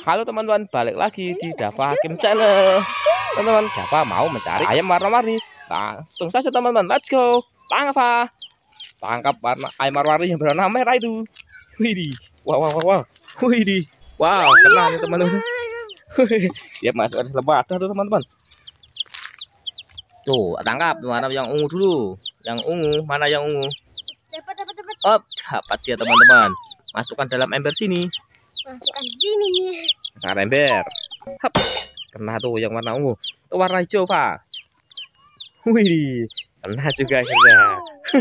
Halo teman-teman, balik lagi di iya, Dava iya, Hakim iya. Channel. Teman-teman, Dava mau mencari ayam warna-warni. Langsung saja teman-teman, let's go. Tangkap, apa? Tangkap warna ayam warna-warni yang berwarna merah itu. Widih. Wow, wow, wow, wow. Widih. Wow, kena ya teman-teman. ya masuk harus lebat tuh teman-teman. Tuh, tangkap mana yang ungu dulu. Yang ungu, mana yang ungu? Dapat, dapat, dapat. Oh, dapat dia teman-teman. Masukkan dalam ember sini masukkan sini nih masukkan ember Hap. kena tuh yang warna ungu itu warna hijau pak wih kena juga akhirnya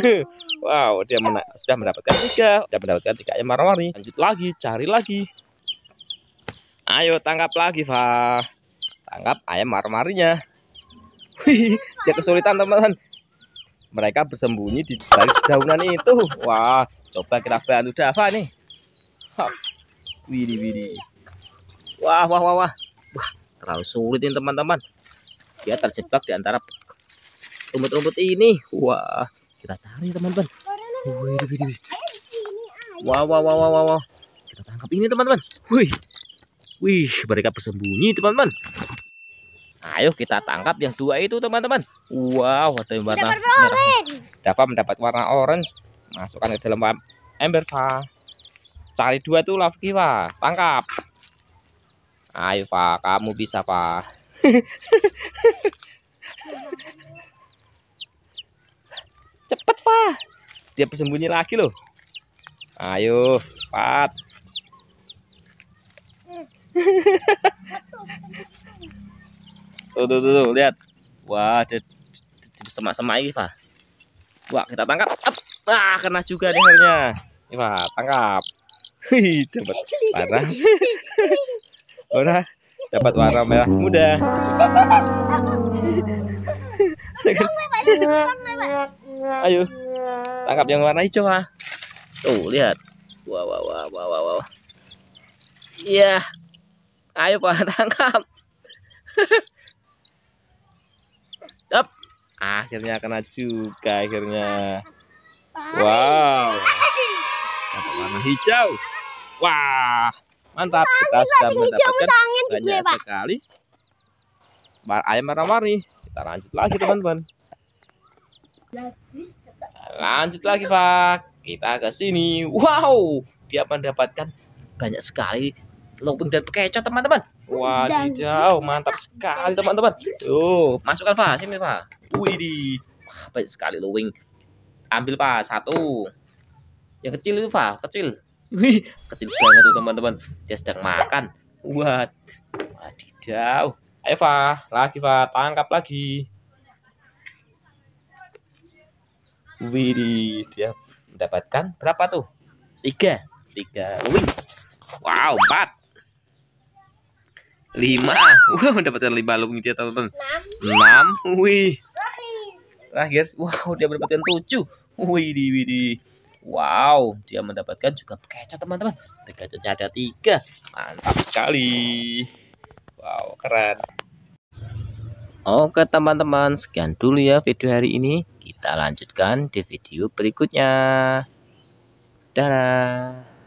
wow dia mena sudah mendapatkan tiga sudah mendapatkan tiga yang warna-warni lanjut lagi cari lagi ayo tangkap lagi pak tangkap ayam marmarinya. Wih. dia kesulitan teman-teman mereka bersembunyi di balik daunan itu wah coba kita bantu Dava nih Widi widi. Wah, wah, wah, wah. Wah, terlalu sulit ini teman-teman. Dia terjebak di antara rumput-rumput ini. Wah, kita cari teman-teman. Widi widi. Wah, wah, wah, wah, wah, wah. Kita tangkap ini teman-teman. Wih. Wih, mereka bersembunyi teman-teman. Ayo kita tangkap yang dua itu teman-teman. Wow, ada yang warna merah. Dapat mendapat warna orange. Masukkan ke dalam ember, Pak cari dua tuh lah pak tangkap ayo pak kamu bisa pak cepet pak dia bersembunyi lagi loh ayo cepat tuh, tuh tuh tuh lihat wah dia, semak-semak ini pak wah kita tangkap ah kena juga dengarnya ini pak tangkap Wih, dapat warna. Ora dapat warna merah muda. Ayo, tangkap yang warna hijau lah. Tuh, lihat. Wah, wah, wah, wah, wah, wah. Iya. Ayo, Pak, tangkap. Up. Akhirnya kena juga akhirnya. Wow. Dapat warna hijau. Wah, mantap. Wah, kita sudah mendapatkan banyak ya, sekali bar ayam warna-warni. Kita lanjut lagi, teman-teman. Lanjut lagi, Pak. Kita ke sini. Wow, dia mendapatkan banyak sekali lumpung dan kecoa, teman-teman. Wah, hijau, mantap sekali, teman-teman. Tuh, masukkan, Pak. Sini, Pak. Wih, Wah, banyak sekali lumpung. Ambil, Pak. Satu. Yang kecil itu, Pak. Kecil. Wih, kecil banget tuh teman-teman. Dia sedang makan. Buat. Wadidaw. Ayo, Fa. Lagi, Fa. Tangkap lagi. Wih, dia mendapatkan berapa tuh? Tiga. Tiga. Wih. Wow, empat. Lima. Wah, wow, mendapatkan lima lumbung dia, teman-teman. Enam. Wih. Terakhir. Wow, dia mendapatkan tujuh. Wih, wih, wih, Wow, dia mendapatkan juga bekecot teman-teman. Bekecotnya ada tiga. Mantap sekali. Wow, keren. Oke teman-teman, sekian dulu ya video hari ini. Kita lanjutkan di video berikutnya. Dadah.